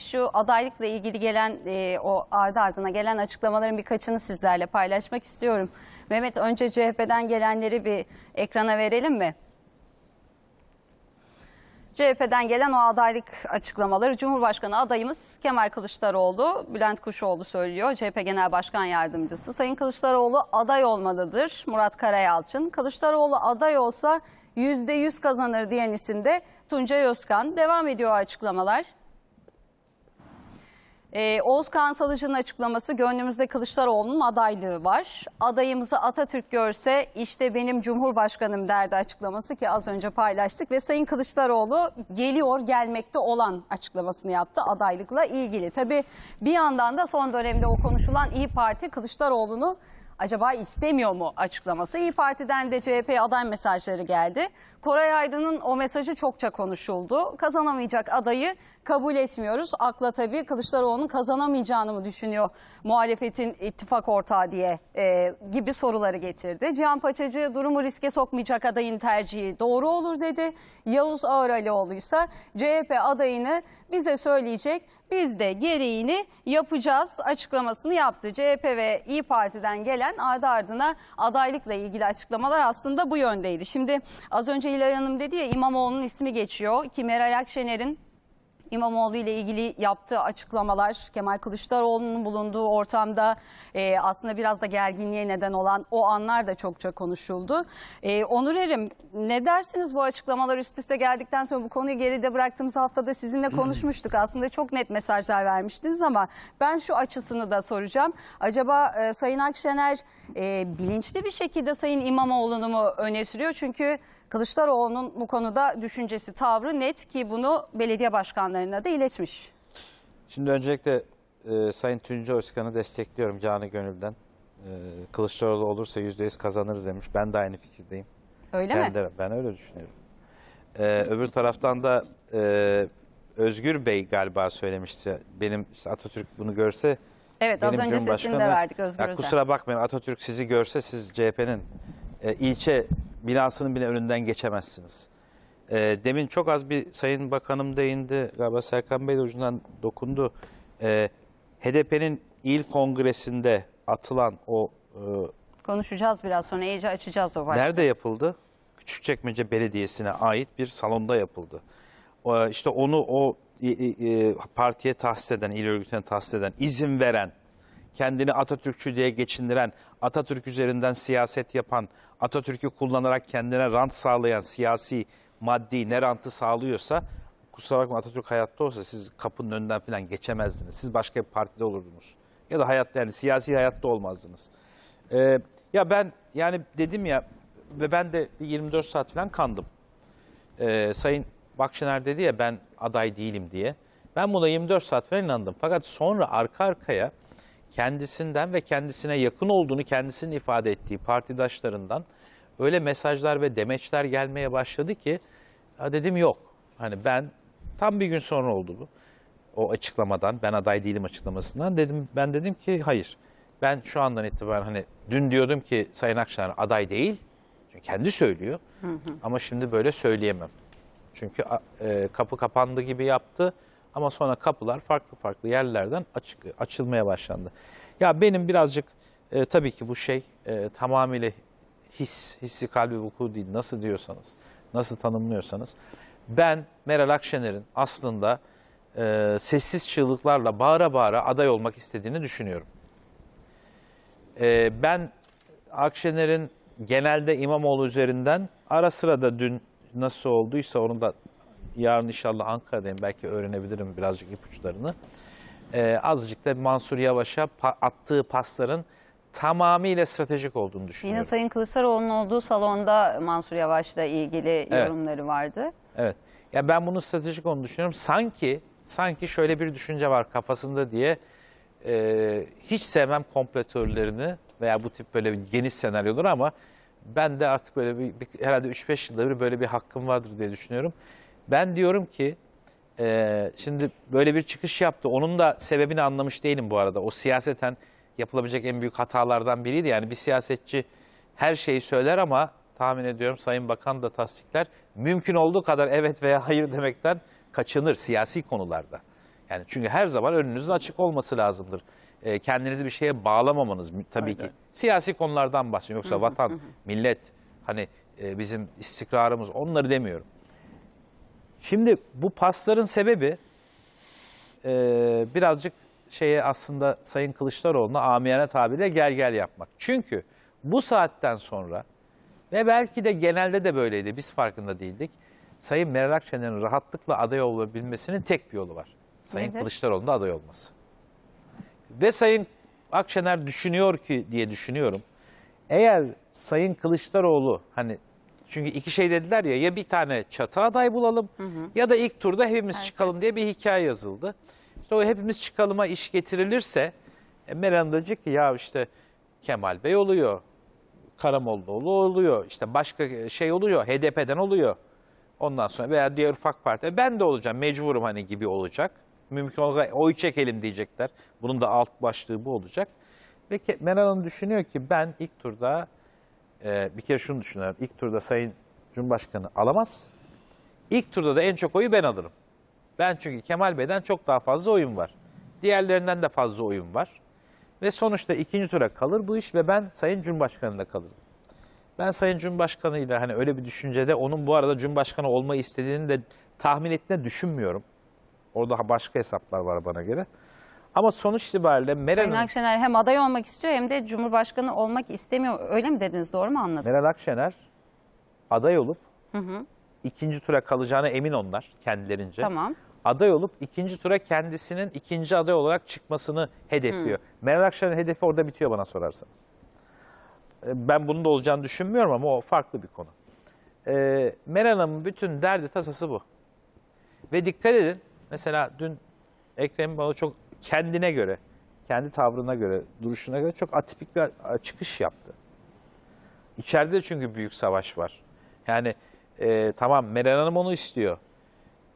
Şu adaylıkla ilgili gelen e, o ardı ardına gelen açıklamaların birkaçını sizlerle paylaşmak istiyorum. Mehmet önce CHP'den gelenleri bir ekrana verelim mi? CHP'den gelen o adaylık açıklamaları Cumhurbaşkanı adayımız Kemal Kılıçdaroğlu, Bülent Kuşoğlu söylüyor. CHP Genel Başkan Yardımcısı Sayın Kılıçdaroğlu aday olmalıdır Murat Karayalçın. Kılıçdaroğlu aday olsa %100 kazanır diyen isim de Tuncay Özkan. Devam ediyor açıklamalar. Ee, Oğuz Kağan Salıcı'nın açıklaması gönlümüzde Kılıçdaroğlu'nun adaylığı var. Adayımızı Atatürk görse işte benim Cumhurbaşkanım derdi açıklaması ki az önce paylaştık. Ve Sayın Kılıçdaroğlu geliyor gelmekte olan açıklamasını yaptı adaylıkla ilgili. Tabii bir yandan da son dönemde o konuşulan İyi Parti Kılıçdaroğlu'nu acaba istemiyor mu açıklaması? İyi Parti'den de CHP aday mesajları geldi. Koray Aydın'ın o mesajı çokça konuşuldu. Kazanamayacak adayı kabul etmiyoruz. Akla tabii Kılıçdaroğlu'nun kazanamayacağını mı düşünüyor muhalefetin ittifak ortağı diye e, gibi soruları getirdi. Cihan Paçacı durumu riske sokmayacak adayın tercihi doğru olur dedi. Yavuz Ağıralioğlu ise CHP adayını bize söyleyecek biz de gereğini yapacağız açıklamasını yaptı. CHP ve İyi Parti'den gelen ardı ardına adaylıkla ilgili açıklamalar aslında bu yöndeydi. Şimdi az önce Hilal Hanım dedi ya İmamoğlu'nun ismi geçiyor ki Meral Akşener'in İmamoğlu ile ilgili yaptığı açıklamalar, Kemal Kılıçdaroğlu'nun bulunduğu ortamda e, aslında biraz da gerginliğe neden olan o anlar da çokça konuşuldu. E, Onur Erim ne dersiniz bu açıklamalar üst üste geldikten sonra bu konuyu geride bıraktığımız haftada sizinle konuşmuştuk. Aslında çok net mesajlar vermiştiniz ama ben şu açısını da soracağım. Acaba e, Sayın Akşener e, bilinçli bir şekilde Sayın İmamoğlu'nu mu öne sürüyor? Çünkü... Kılıçdaroğlu'nun bu konuda düşüncesi, tavrı net ki bunu belediye başkanlarına da iletmiş. Şimdi öncelikle e, Sayın Tüncü Özkan'ı destekliyorum canı gönülden. E, Kılıçdaroğlu olursa %100 kazanırız demiş. Ben de aynı fikirdeyim. Öyle ben mi? De, ben öyle düşünüyorum. E, öbür taraftan da e, Özgür Bey galiba söylemişti. Benim işte Atatürk bunu görse... Evet az önce sesini de verdik Özgür ya, Kusura bakmayın Atatürk sizi görse siz CHP'nin e, ilçe binasının bile önünden geçemezsiniz. E, demin çok az bir Sayın Bakanım değindi, galiba Serkan Bey de ucundan dokundu. E, ee, HDP'nin il kongresinde atılan o... E, Konuşacağız biraz sonra, iyice açacağız o başlığı. Nerede yapıldı? Küçükçekmece Belediyesi'ne ait bir salonda yapıldı. E, işte onu o e, e, partiye tahsis eden, il örgütüne tahsis eden, izin veren kendini Atatürkçü diye geçindiren, Atatürk üzerinden siyaset yapan, Atatürk'ü kullanarak kendine rant sağlayan siyasi, maddi ne rantı sağlıyorsa kusura bakma Atatürk hayatta olsa siz kapının önünden falan geçemezdiniz. Siz başka bir partide olurdunuz. Ya da hayatta yani siyasi hayatta olmazdınız. Ee, ya ben yani dedim ya ve ben de 24 saat falan kandım. Ee, Sayın Bakşener dedi ya ben aday değilim diye. Ben buna 24 saat falan inandım. Fakat sonra arka arkaya kendisinden ve kendisine yakın olduğunu kendisinin ifade ettiği partidaşlarından öyle mesajlar ve demeçler gelmeye başladı ki dedim yok. Hani ben tam bir gün sonra oldu bu. O açıklamadan ben aday değilim açıklamasından dedim ben dedim ki hayır. Ben şu andan itibaren hani dün diyordum ki Sayın Akşener aday değil. Çünkü kendi söylüyor. Hı hı. Ama şimdi böyle söyleyemem. Çünkü e, kapı kapandı gibi yaptı. Ama sonra kapılar farklı farklı yerlerden açık, açılmaya başlandı. Ya benim birazcık e, tabii ki bu şey e, tamamıyla his, hissi kalbi vuku değil. Nasıl diyorsanız, nasıl tanımlıyorsanız. Ben Meral Akşener'in aslında e, sessiz çığlıklarla bağıra bağıra aday olmak istediğini düşünüyorum. E, ben Akşener'in genelde İmamoğlu üzerinden ara sıra da dün nasıl olduysa onu da yarın inşallah Ankara'dayım. Belki öğrenebilirim birazcık ipuçlarını. Ee, azıcık da Mansur Yavaş'a pa attığı pasların tamamıyla stratejik olduğunu düşünüyorum. Yine Sayın Kılıçdaroğlu'nun olduğu salonda Mansur Yavaş'la ilgili evet. yorumları vardı. Evet. Ya ben bunu stratejik olduğunu düşünüyorum. Sanki sanki şöyle bir düşünce var kafasında diye e, hiç sevmem kompletörlerini veya bu tip böyle geniş senaryoları ama ben de artık böyle bir, bir herhalde 3-5 yılda bir böyle bir hakkım vardır diye düşünüyorum. Ben diyorum ki e, şimdi böyle bir çıkış yaptı. Onun da sebebini anlamış değilim bu arada. O siyaseten yapılabilecek en büyük hatalardan biriydi. Yani bir siyasetçi her şeyi söyler ama tahmin ediyorum Sayın Bakan da tasdikler mümkün olduğu kadar evet veya hayır demekten kaçınır siyasi konularda. Yani çünkü her zaman önünüzün açık olması lazımdır. E, kendinizi bir şeye bağlamamanız tabii Aynen. ki. Siyasi konulardan bahsediyorum. Yoksa vatan, millet, hani e, bizim istikrarımız onları demiyorum. Şimdi bu pasların sebebi e, birazcık şeye aslında Sayın Kılıçdaroğlu'na amiyane tabirle gel gel yapmak. Çünkü bu saatten sonra ve belki de genelde de böyleydi biz farkında değildik. Sayın Meral Akşener'in rahatlıkla aday olabilmesinin tek bir yolu var. Sayın Nedir? Kılıçdaroğlu'nun aday olması. Ve Sayın Akşener düşünüyor ki diye düşünüyorum. Eğer Sayın Kılıçdaroğlu hani çünkü iki şey dediler ya ya bir tane çatı aday bulalım hı hı. ya da ilk turda hepimiz Herkes. çıkalım diye bir hikaye yazıldı. İşte o hepimiz çıkalıma iş getirilirse e, Meral diyecek ki ya işte Kemal Bey oluyor, Karamollaoğlu oluyor, işte başka e, şey oluyor, HDP'den oluyor. Ondan sonra veya diğer ufak parti e, ben de olacağım mecburum hani gibi olacak. Mümkün olsa oy çekelim diyecekler. Bunun da alt başlığı bu olacak. Ve Meral Hanım düşünüyor ki ben ilk turda e, bir kere şunu düşünüyorum. İlk turda Sayın Cumhurbaşkanı alamaz. İlk turda da en çok oyu ben alırım. Ben çünkü Kemal Bey'den çok daha fazla oyum var. Diğerlerinden de fazla oyum var. Ve sonuçta ikinci tura kalır bu iş ve ben Sayın Cumhurbaşkanı'nda kalırım. Ben Sayın Cumhurbaşkanı ile hani öyle bir düşüncede onun bu arada Cumhurbaşkanı olmayı istediğini de tahmin ettiğini düşünmüyorum. Orada başka hesaplar var bana göre. Ama sonuç itibariyle Meral Sayın Akşener hem aday olmak istiyor hem de Cumhurbaşkanı olmak istemiyor. Öyle mi dediniz? Doğru mu anladım? Meral Akşener aday olup Hı hı. ikinci tura kalacağına emin onlar kendilerince. Tamam. Aday olup ikinci tura kendisinin ikinci aday olarak çıkmasını hedefliyor. Meral Akşener'in hedefi orada bitiyor bana sorarsanız. Ee, ben bunun da olacağını düşünmüyorum ama o farklı bir konu. E, Meral Hanım'ın bütün derdi tasası bu. Ve dikkat edin mesela dün Ekrem bana çok kendine göre, kendi tavrına göre, duruşuna göre çok atipik bir çıkış yaptı. İçeride çünkü büyük savaş var. Yani e, tamam Meral Hanım onu istiyor.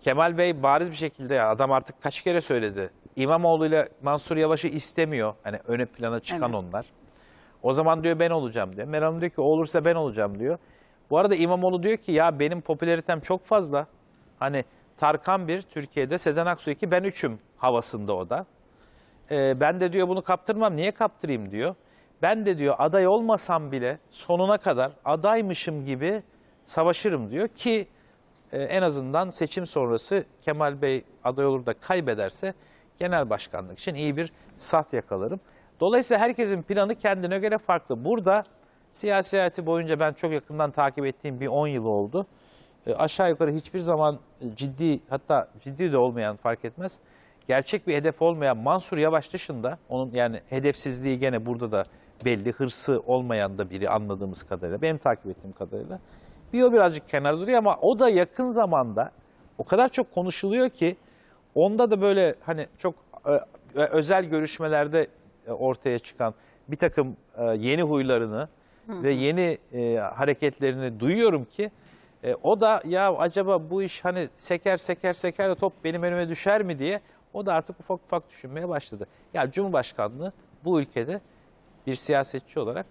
Kemal Bey bariz bir şekilde ya adam artık kaç kere söyledi. İmamoğlu ile Mansur Yavaş'ı istemiyor. Hani öne plana çıkan evet. onlar. O zaman diyor ben olacağım diyor. Meral Hanım diyor ki olursa ben olacağım diyor. Bu arada İmamoğlu diyor ki ya benim popülaritem çok fazla. Hani Tarkan bir Türkiye'de, Sezen Aksu iki ben üçüm havasında o da. E, ben de diyor bunu kaptırmam, niye kaptırayım diyor. Ben de diyor aday olmasam bile sonuna kadar adaymışım gibi savaşırım diyor ki e, en azından seçim sonrası Kemal Bey aday olur da kaybederse genel başkanlık için iyi bir sat yakalarım. Dolayısıyla herkesin planı kendine göre farklı. Burada siyasi hayatı boyunca ben çok yakından takip ettiğim bir 10 yıl oldu. E, aşağı yukarı hiçbir zaman ciddi hatta ciddi de olmayan fark etmez. Gerçek bir hedef olmayan Mansur Yavaş dışında onun yani hedefsizliği gene burada da belli hırsı olmayan da biri anladığımız kadarıyla benim takip ettiğim kadarıyla. Bir o birazcık kenar duruyor ama o da yakın zamanda o kadar çok konuşuluyor ki onda da böyle hani çok e, özel görüşmelerde e, ortaya çıkan bir takım e, yeni huylarını Hı. ve yeni e, hareketlerini duyuyorum ki e, o da ya acaba bu iş hani seker seker seker de top benim önüme düşer mi diye o da artık ufak ufak düşünmeye başladı. Ya Cumhurbaşkanlığı bu ülkede bir siyasetçi olarak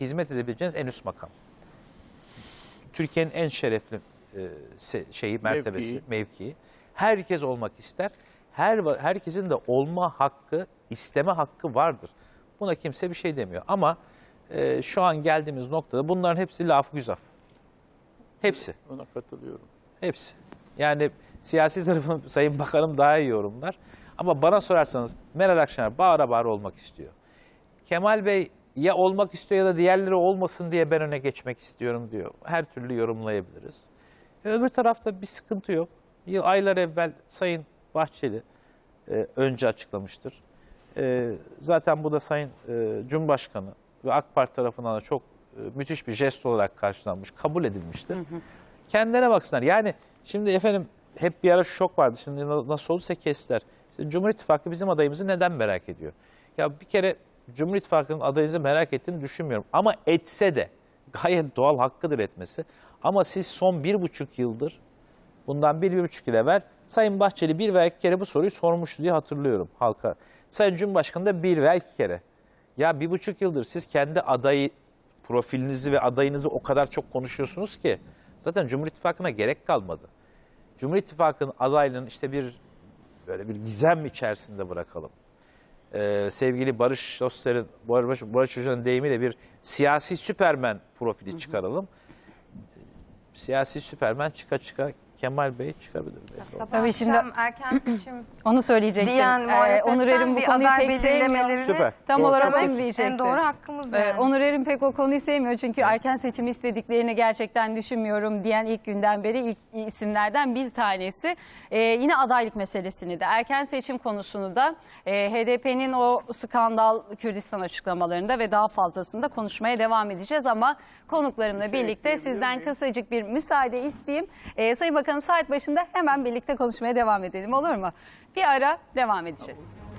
hizmet edebileceğiniz en üst makam. Türkiye'nin en şerefli e, şeyi, mertebesi, mevkii. mevkii. Herkes olmak ister. Her herkesin de olma hakkı, isteme hakkı vardır. Buna kimse bir şey demiyor. Ama e, şu an geldiğimiz noktada bunların hepsi laf güzel. Hepsi. Ona katılıyorum. Hepsi. Yani siyasi tarafını Sayın Bakanım daha iyi yorumlar. Ama bana sorarsanız Meral Akşener bağıra bağıra olmak istiyor. Kemal Bey ya olmak istiyor ya da diğerleri olmasın diye ben öne geçmek istiyorum diyor. Her türlü yorumlayabiliriz. E, öbür tarafta bir sıkıntı yok. Yıl, aylar evvel Sayın Bahçeli e, önce açıklamıştır. E, zaten bu da Sayın e, Cumhurbaşkanı ve AK Parti tarafından da çok müthiş bir jest olarak karşılanmış, kabul edilmiştir. Hı hı. Kendilerine baksınlar. Yani şimdi efendim hep bir ara şok vardı. Şimdi nasıl olursa kestiler. İşte Cumhur İttifakı bizim adayımızı neden merak ediyor? Ya bir kere Cumhur İttifakı'nın adayınızı merak ettiğini düşünmüyorum. Ama etse de gayet doğal hakkıdır etmesi. Ama siz son bir buçuk yıldır, bundan bir, bir buçuk yıl evvel Sayın Bahçeli bir veya iki kere bu soruyu sormuştu diye hatırlıyorum halka. Sayın Cumhurbaşkanı da bir veya iki kere. Ya bir buçuk yıldır siz kendi adayı profilinizi ve adayınızı o kadar çok konuşuyorsunuz ki zaten Cumhur İttifakı'na gerek kalmadı. Cumhur İttifakı'nın adaylığını işte bir böyle bir gizem içerisinde bırakalım. Ee, sevgili Barış Dostlar'ın, Barış, Barış Hoca'nın deyimiyle bir siyasi süpermen profili çıkaralım. Hı hı. Siyasi süpermen çıka çıka Kemal Bey çıkabilir. belki. Tabii şimdi- erken seçim Onu söyleyecektim. diyen ee, Onur Erim bu konuyu pek belirlemelerini sevmiyor. Süper. Tam Doğru. olarak onu diyecektim. en doğru hakkımız Ee, Onur Erim pek o konuyu sevmiyor çünkü erken seçim istediklerini gerçekten düşünmüyorum diyen ilk günden beri ilk isimlerden bir tanesi. Ee, yine adaylık meselesini de erken seçim konusunu da e, HDP'nin o skandal Kürdistan açıklamalarında ve daha fazlasında konuşmaya devam edeceğiz ama konuklarımla birlikte sizden kısacık bir müsaade isteyeyim. Ee, Sayın Bakan Bakalım saat başında hemen birlikte konuşmaya devam edelim olur mu? Bir ara devam edeceğiz. Tamam.